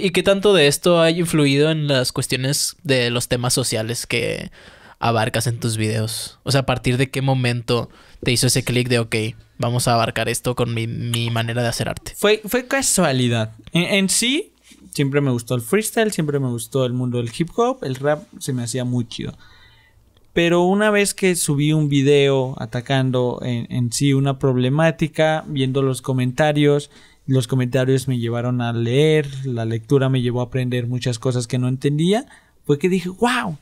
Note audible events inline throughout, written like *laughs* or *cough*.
¿Y qué tanto de esto ha influido en las cuestiones de los temas sociales que abarcas en tus videos? O sea, ¿a partir de qué momento te hizo ese clic de, ok, vamos a abarcar esto con mi, manera de hacer arte? Fue, fue casualidad. En, sí, siempre me gustó el freestyle, siempre me gustó el mundo del hip hop, el rap se me hacía muy chido. Pero una vez que subí un video atacando en sí una problemática, viendo los comentarios, los comentarios me llevaron a leer, la lectura me llevó a aprender muchas cosas que no entendía, fue que dije, wow,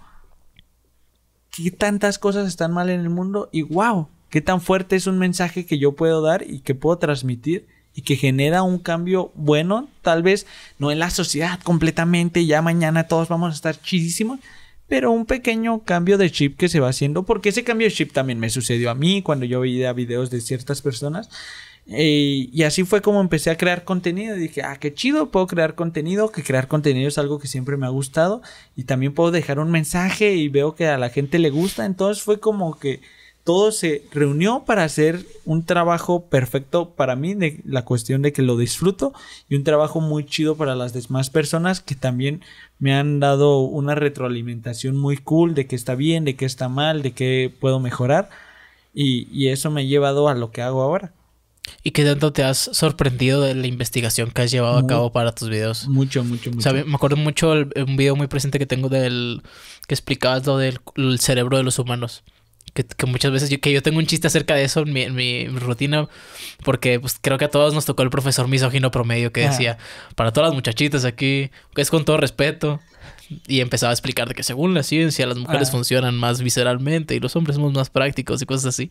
qué tantas cosas están mal en el mundo y wow, qué tan fuerte es un mensaje que yo puedo dar y que puedo transmitir y que genera un cambio bueno, tal vez no en la sociedad completamente, ya mañana todos vamos a estar chidísimos, pero un pequeño cambio de chip que se va haciendo, porque ese cambio de chip también me sucedió a mí cuando yo veía videos de ciertas personas y, así fue como empecé a crear contenido. dije, ah, qué chido, puedo crear contenido, que crear contenido es algo que siempre me ha gustado. Y también puedo dejar un mensaje y veo que a la gente le gusta. Entonces fue como que todo se reunió para hacer un trabajo perfecto para mí, de la cuestión de que lo disfruto y un trabajo muy chido para las demás personas que también me han dado una retroalimentación muy cool de que está bien, de que está mal, de que puedo mejorar y eso me ha llevado a lo que hago ahora. ¿Y qué tanto te has sorprendido de la investigación que has llevado a cabo para tus videos? Mucho, mucho, mucho. me acuerdo mucho el, un video muy presente que tengo del que explicabas lo del cerebro de los humanos. Que, muchas veces yo, que yo tengo un chiste acerca de eso en mi, rutina, porque pues, creo que a todos nos tocó el profesor misógino promedio que decía, para todas las muchachitas aquí, que es con todo respeto. Y empezaba a explicar de que según la ciencia las mujeres ah. funcionan más visceralmente y los hombres somos más prácticos y cosas así.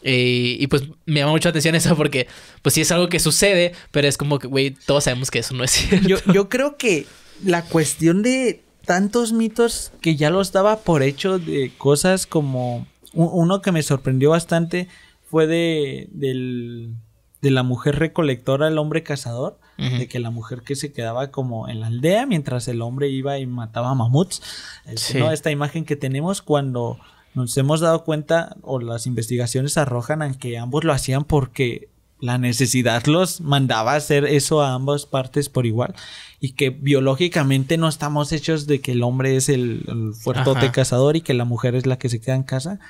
Y, pues me llama mucho atención eso porque pues sí es algo que sucede, pero es como que, güey, todos sabemos que eso no es cierto. Yo, yo creo que la cuestión de tantos mitos que ya los daba por hecho de cosas como uno que me sorprendió bastante fue de, del, de la mujer recolectora el hombre cazador, de que la mujer que se quedaba como en la aldea mientras el hombre iba y mataba mamuts. Eh, Esta imagen que tenemos cuando nos hemos dado cuenta o las investigaciones arrojan a que ambos lo hacían porque la necesidad los mandaba a hacer eso a ambas partes por igual y que biológicamente no estamos hechos de que el hombre es el, fuerte fuertote cazador y que la mujer es la que se queda en casa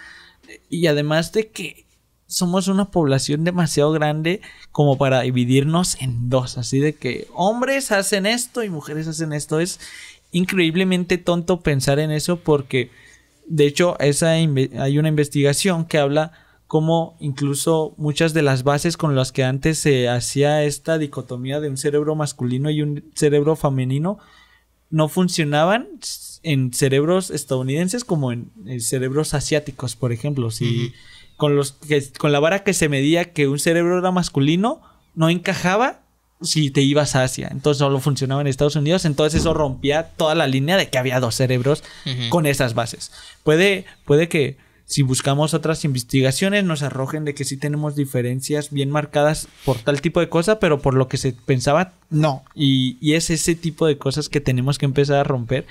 y además de que somos una población demasiado grande como para dividirnos en dos, así de que hombres hacen esto y mujeres hacen esto. Es increíblemente tonto pensar en eso porque, de hecho, esa hay una investigación que habla como incluso muchas de las bases con las que antes se hacía esta dicotomía de un cerebro masculino y un cerebro femenino no funcionaban en cerebros estadounidenses como en, cerebros asiáticos, por ejemplo. Si con, los con la vara que se medía que un cerebro era masculino, no encajaba si te ibas a Asia. Entonces solo funcionaba en Estados Unidos. Entonces eso rompía toda la línea de que había dos cerebros con esas bases. Puede, puede que si buscamos otras investigaciones, nos arrojen de que sí tenemos diferencias bien marcadas por tal tipo de cosa, pero por lo que se pensaba, no. Y, es ese tipo de cosas que tenemos que empezar a romper.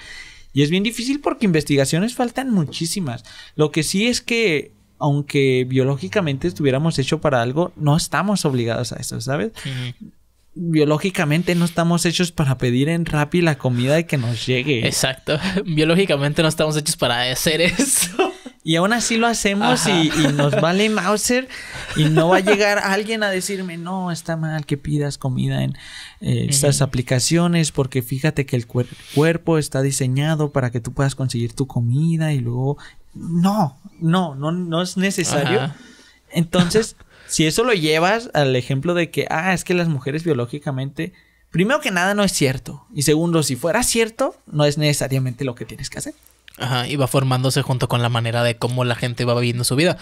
Y es bien difícil porque investigaciones faltan muchísimas. Lo que sí es que aunque biológicamente estuviéramos hechos para algo, no estamos obligados a eso, ¿sabes? Biológicamente no estamos hechos para pedir en Rappi la comida y que nos llegue. Exacto. *laughs* Biológicamente no estamos hechos para hacer eso. Y aún así lo hacemos y, nos vale *laughs* Mauser y no va a llegar alguien a decirme, no, está mal que pidas comida en eh, estas aplicaciones porque fíjate que el cuerpo está diseñado para que tú puedas conseguir tu comida y luego... No, no, no, no es necesario. Entonces, si eso lo llevas al ejemplo de que, ah, es que las mujeres biológicamente, primero que nada no es cierto. Y segundo, si fuera cierto, no es necesariamente lo que tienes que hacer. Ajá, iba formándose junto con la manera de cómo la gente va viviendo su vida.